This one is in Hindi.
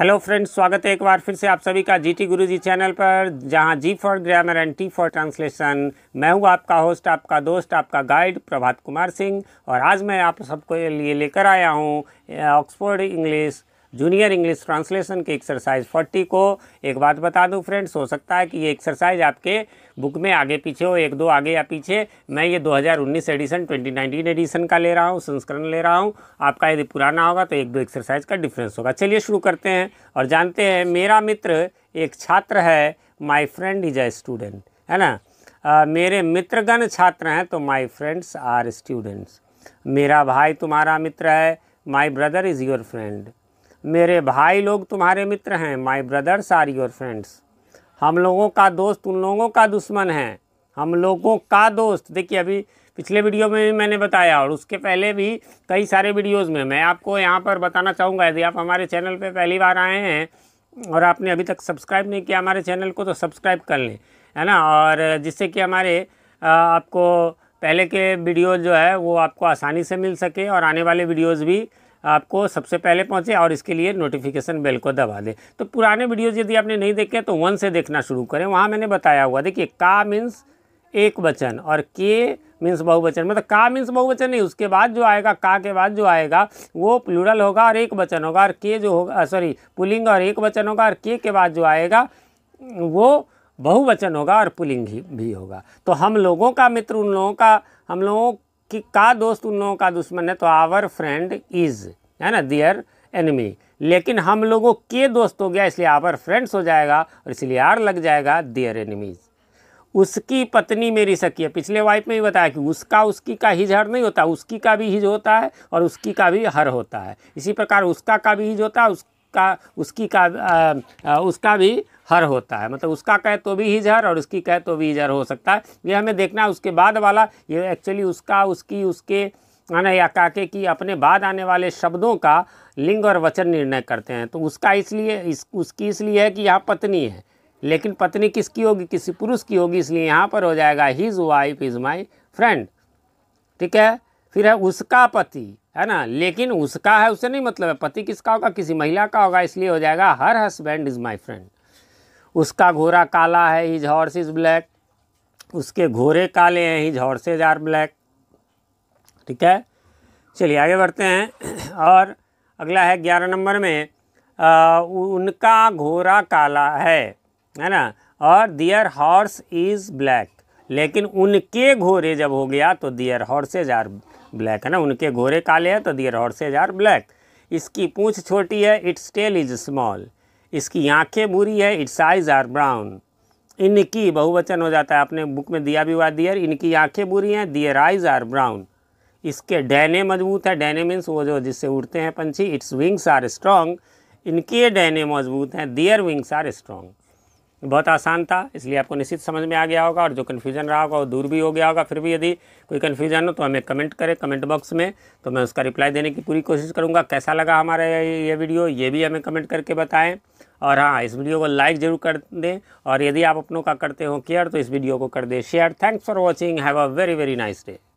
हेलो फ्रेंड्स स्वागत है एक बार फिर से आप सभी का जीटी गुरुजी चैनल पर जहां G for grammar and T for translation मैं हूं आपका होस्ट आपका दोस्त आपका गाइड प्रभात कुमार सिंह और आज मैं आप सबको लिए लेकर आया हूं Oxford English junior English translation की एक्सरसाइज 40 को एक बात बता दूं फ्रेंड्स हो सकता है कि ये एक्सरसाइज आपके बुक में आगे पीछे हो एक दो आगे या पीछे मैं ये 2019 एडिशन 2019 एडिशन का ले रहा हूँ संस्करण ले रहा हूँ आपका यदि पुराना होगा तो एक दो एक्सरसाइज का डिफरेंस होगा चलिए शुरू करते हैं और जानते हैं मेरा मित्र एक छात्र है my friend is a student है ना आ, मेरे मित्रगण छात्र हैं तो माई फ्रेंड्स आर स्टूडेंट्स मेरा भाई तुम्हारा मित्र है my brother is your friend मेरे भाई लोग तुम्हारे मित्र हैं my brothers are your friends हम लोगों का दोस्त उन लोगों का दुश्मन है हम लोगों का दोस्त देखिए अभी पिछले वीडियो में भी मैंने बताया और उसके पहले भी कई सारे वीडियोज़ में मैं आपको यहाँ पर बताना चाहूँगा यदि आप हमारे चैनल पर पहली बार आए हैं और आपने अभी तक सब्सक्राइब नहीं किया हमारे चैनल को तो सब्सक्राइब कर लें है ना और जिससे कि हमारे आपको पहले के वीडियो जो है वो आपको आसानी से मिल सके और आने वाले वीडियोज़ भी आपको सबसे पहले पहुँचे और इसके लिए नोटिफिकेशन बेल को दबा दें तो पुराने वीडियोज़ यदि आपने नहीं देखे तो वन से देखना शुरू करें वहाँ मैंने बताया हुआ देखिए का मीन्स एक वचन और के मीन्स बहुवचन मतलब का मीन्स बहुवचन नहीं उसके बाद जो आएगा का के बाद जो आएगा वो प्लूरल होगा और एक वचन होगा और के जो होगा सॉरी पुलिंग और एक वचन होगा और के के बाद जो आएगा वो बहुवचन होगा और पुलिंग ही भी होगा तो हम लोगों का मित्र उन लोगों का हम लोगों कि का दोस्त उन लोगों का दुश्मन है तो आवर फ्रेंड इज़ है ना दियर एनिमी लेकिन हम लोगों के दोस्त हो गया इसलिए आवर फ्रेंड्स हो जाएगा और इसलिए आर लग जाएगा दियर एनिमीज़ उसकी पत्नी मेरी सखी है पिछले वाइफ में भी बताया कि उसका उसकी का हिज हर नहीं होता उसकी का भी हिज होता है और उसकी का भी हर होता है इसी प्रकार उसका का भी हिज होता है उस उसका उसकी का आ, आ, उसका भी हर होता है मतलब उसका कहे तो भी हिजहर और उसकी कहे तो भी हिजहर हो सकता है ये हमें देखना है उसके बाद वाला ये एक्चुअली उसका उसकी उसके माना या काके की अपने बाद आने वाले शब्दों का लिंग और वचन निर्णय करते हैं तो उसका इसलिए इस उसकी इसलिए है कि यहाँ पत्नी है लेकिन पत्नी किसकी होगी किसी पुरुष की होगी इसलिए यहाँ पर हो जाएगा his wife is my friend ठीक है फिर है उसका पति है ना लेकिन उसका है उससे नहीं मतलब है पति किसका होगा किसी महिला का होगा इसलिए हो जाएगा her husband is my friend उसका घोरा काला है हिज हॉर्स इज़ ब्लैक उसके घोरे काले हैं हिज हॉर्सेज आर ब्लैक ठीक है चलिए आगे बढ़ते हैं और अगला है ग्यारह नंबर में आ, उनका घोड़ा काला है है ना और दियर हॉर्स इज़ ब्लैक लेकिन उनके घोड़े जब हो गया तो दियर हॉर्सेज आर ब्लैक है ना उनके घोरे काले हैं तो दियर हॉर्सेज आर ब्लैक इसकी पूँछ छोटी है इट्स टेल इज स्मॉल इसकी आंखें बुरी है इट्स आइज आर ब्राउन इनकी बहुवचन हो जाता है आपने बुक में दिया भी हुआ दियर इनकी आंखें बुरी हैं दियर आइज आर ब्राउन इसके डैने मजबूत है डैने मीन्स वो जो जिससे उड़ते हैं पंछी इट्स विंग्स आर स्ट्रॉन्ग इनके डैने मजबूत हैं दियर विंग्स आर स्ट्रॉन्ग बहुत आसान था इसलिए आपको निश्चित समझ में आ गया होगा और जो कन्फ्यूजन रहा होगा वो दूर भी हो गया होगा फिर भी यदि कोई कन्फ्यूजन हो तो हमें कमेंट करें कमेंट बॉक्स में तो मैं उसका रिप्लाई देने की पूरी कोशिश करूँगा कैसा लगा हमारा ये वीडियो ये भी हमें कमेंट करके बताएं और हाँ इस वीडियो को लाइक ज़रूर कर दें और यदि आप अपनों का करते हो केयर तो इस वीडियो को कर दें share thanks for watching have a very very nice day